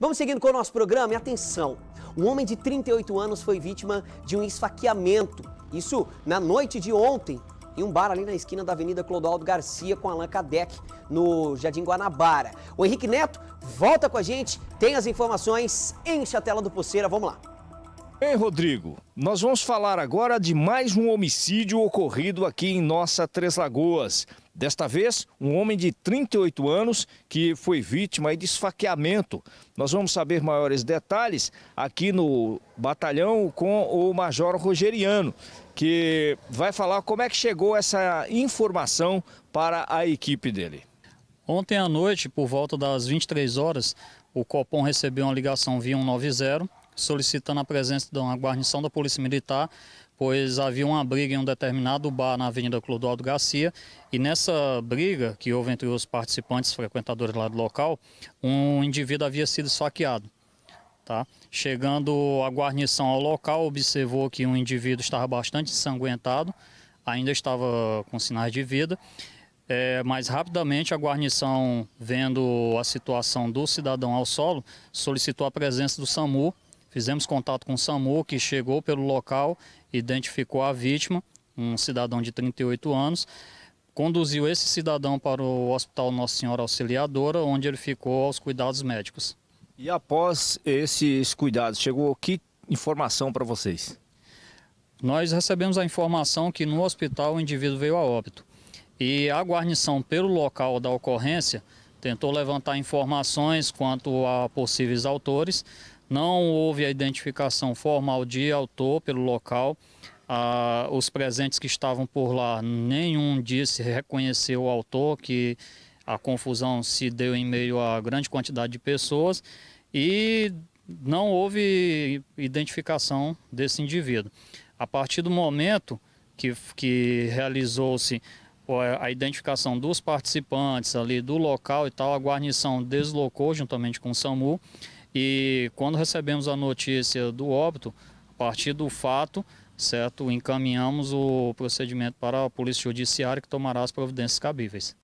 Vamos seguindo com o nosso programa e atenção. Um homem de 38 anos foi vítima de um esfaqueamento. Isso na noite de ontem, em um bar ali na esquina da Avenida Clodoaldo Garcia com Allan Kadek, no Jardim Guanabara. O Henrique Neto volta com a gente, tem as informações, enche a tela do Pulseira, vamos lá. Ei, Rodrigo, nós vamos falar agora de mais um homicídio ocorrido aqui em nossa Três Lagoas. Desta vez, um homem de 38 anos que foi vítima de esfaqueamento. Nós vamos saber maiores detalhes aqui no batalhão com o Major Rogeriano, que vai falar como é que chegou essa informação para a equipe dele. Ontem à noite, por volta das 23 horas, o Copom recebeu uma ligação via 190 solicitando a presença de uma guarnição da Polícia Militar, pois havia uma briga em um determinado bar na Avenida Clodoaldo Garcia, e nessa briga que houve entre os participantes frequentadores lá do local, um indivíduo havia sido saqueado. Tá? Chegando a guarnição ao local, observou que um indivíduo estava bastante ensanguentado, ainda estava com sinais de vida, é, mas rapidamente a guarnição, vendo a situação do cidadão ao solo, solicitou a presença do SAMU Fizemos contato com o SAMU, que chegou pelo local, identificou a vítima, um cidadão de 38 anos, conduziu esse cidadão para o Hospital Nossa Senhora Auxiliadora, onde ele ficou aos cuidados médicos. E após esses cuidados, chegou que informação para vocês? Nós recebemos a informação que no hospital o indivíduo veio a óbito. E a guarnição, pelo local da ocorrência, tentou levantar informações quanto a possíveis autores, não houve a identificação formal de autor pelo local. Ah, os presentes que estavam por lá, nenhum disse reconhecer o autor, que a confusão se deu em meio a grande quantidade de pessoas. E não houve identificação desse indivíduo. A partir do momento que, que realizou-se a identificação dos participantes ali do local e tal, a guarnição deslocou juntamente com o SAMU e quando recebemos a notícia do óbito, a partir do fato, certo, encaminhamos o procedimento para a Polícia Judiciária que tomará as providências cabíveis.